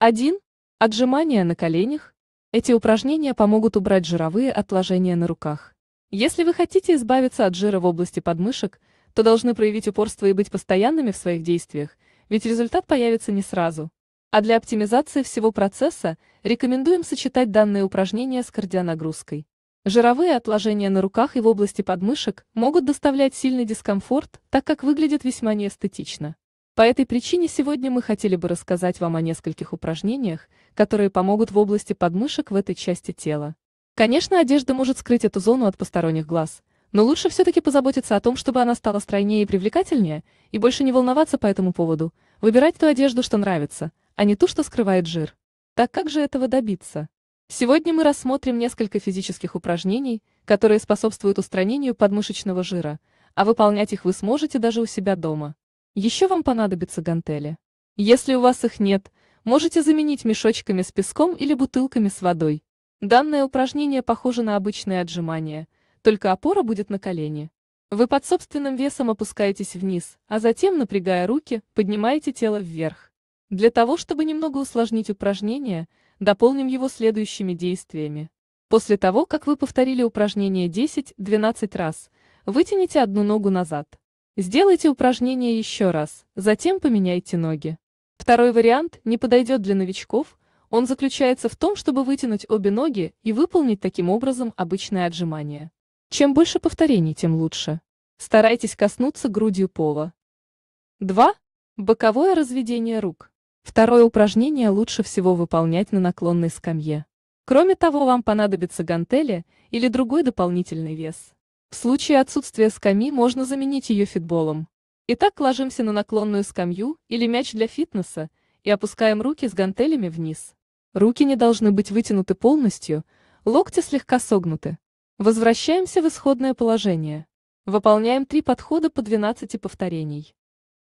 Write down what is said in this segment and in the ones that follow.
1. Отжимания на коленях. Эти упражнения помогут убрать жировые отложения на руках. Если вы хотите избавиться от жира в области подмышек, то должны проявить упорство и быть постоянными в своих действиях, ведь результат появится не сразу. А для оптимизации всего процесса рекомендуем сочетать данные упражнения с кардионагрузкой. Жировые отложения на руках и в области подмышек могут доставлять сильный дискомфорт, так как выглядят весьма неэстетично. По этой причине сегодня мы хотели бы рассказать вам о нескольких упражнениях, которые помогут в области подмышек в этой части тела. Конечно, одежда может скрыть эту зону от посторонних глаз, но лучше все-таки позаботиться о том, чтобы она стала стройнее и привлекательнее, и больше не волноваться по этому поводу, выбирать ту одежду, что нравится, а не ту, что скрывает жир. Так как же этого добиться? Сегодня мы рассмотрим несколько физических упражнений, которые способствуют устранению подмышечного жира, а выполнять их вы сможете даже у себя дома. Еще вам понадобятся гантели. Если у вас их нет, можете заменить мешочками с песком или бутылками с водой. Данное упражнение похоже на обычное отжимание, только опора будет на колени. Вы под собственным весом опускаетесь вниз, а затем, напрягая руки, поднимаете тело вверх. Для того, чтобы немного усложнить упражнение, дополним его следующими действиями. После того, как вы повторили упражнение 10-12 раз, вытяните одну ногу назад. Сделайте упражнение еще раз, затем поменяйте ноги. Второй вариант не подойдет для новичков, он заключается в том, чтобы вытянуть обе ноги и выполнить таким образом обычное отжимание. Чем больше повторений, тем лучше. Старайтесь коснуться грудью пола. 2. Боковое разведение рук. Второе упражнение лучше всего выполнять на наклонной скамье. Кроме того, вам понадобятся гантели или другой дополнительный вес. В случае отсутствия скамьи можно заменить ее фитболом. Итак, ложимся на наклонную скамью или мяч для фитнеса и опускаем руки с гантелями вниз. Руки не должны быть вытянуты полностью, локти слегка согнуты. Возвращаемся в исходное положение. Выполняем три подхода по 12 повторений.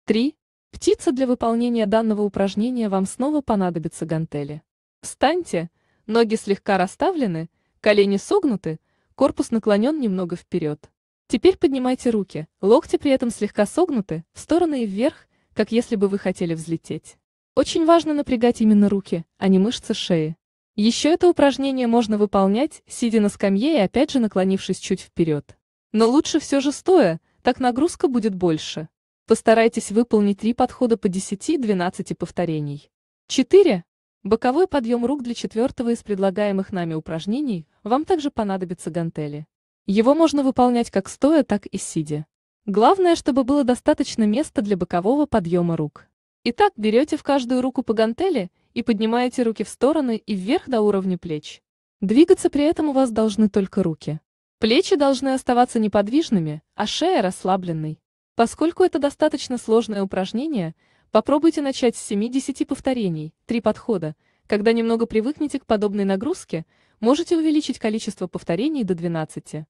3. Птица для выполнения данного упражнения вам снова понадобятся гантели. Встаньте, ноги слегка расставлены, колени согнуты, корпус наклонен немного вперед. Теперь поднимайте руки, локти при этом слегка согнуты, в стороны и вверх, как если бы вы хотели взлететь. Очень важно напрягать именно руки, а не мышцы шеи. Еще это упражнение можно выполнять, сидя на скамье и опять же наклонившись чуть вперед. Но лучше все же стоя, так нагрузка будет больше. Постарайтесь выполнить три подхода по 10-12 повторений. 4. Боковой подъем рук для четвертого из предлагаемых нами упражнений вам также понадобятся гантели. Его можно выполнять как стоя, так и сидя. Главное, чтобы было достаточно места для бокового подъема рук. Итак, берете в каждую руку по гантели и поднимаете руки в стороны и вверх до уровня плеч. Двигаться при этом у вас должны только руки. Плечи должны оставаться неподвижными, а шея расслабленной. Поскольку это достаточно сложное упражнение, Попробуйте начать с 7-10 повторений, три подхода. Когда немного привыкнете к подобной нагрузке, можете увеличить количество повторений до 12.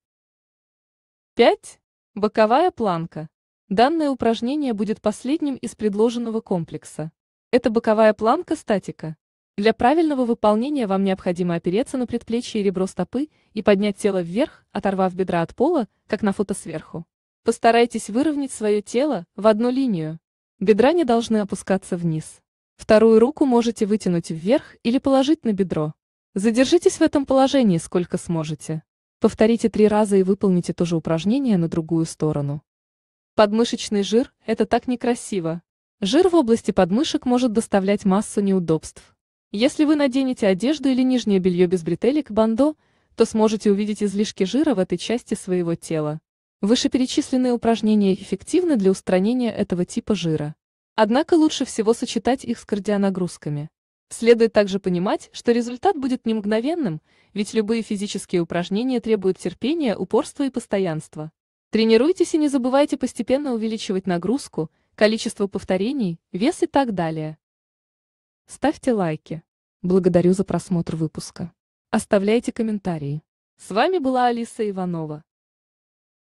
5. Боковая планка. Данное упражнение будет последним из предложенного комплекса. Это боковая планка статика. Для правильного выполнения вам необходимо опереться на предплечье и ребро стопы и поднять тело вверх, оторвав бедра от пола, как на фото сверху. Постарайтесь выровнять свое тело в одну линию. Бедра не должны опускаться вниз. Вторую руку можете вытянуть вверх или положить на бедро. Задержитесь в этом положении сколько сможете. Повторите три раза и выполните то же упражнение на другую сторону. Подмышечный жир – это так некрасиво. Жир в области подмышек может доставлять массу неудобств. Если вы наденете одежду или нижнее белье без бретелек бандо, то сможете увидеть излишки жира в этой части своего тела. Вышеперечисленные упражнения эффективны для устранения этого типа жира. Однако лучше всего сочетать их с кардионагрузками. Следует также понимать, что результат будет не мгновенным, ведь любые физические упражнения требуют терпения, упорства и постоянства. Тренируйтесь и не забывайте постепенно увеличивать нагрузку, количество повторений, вес и так далее. Ставьте лайки. Благодарю за просмотр выпуска. Оставляйте комментарии. С вами была Алиса Иванова.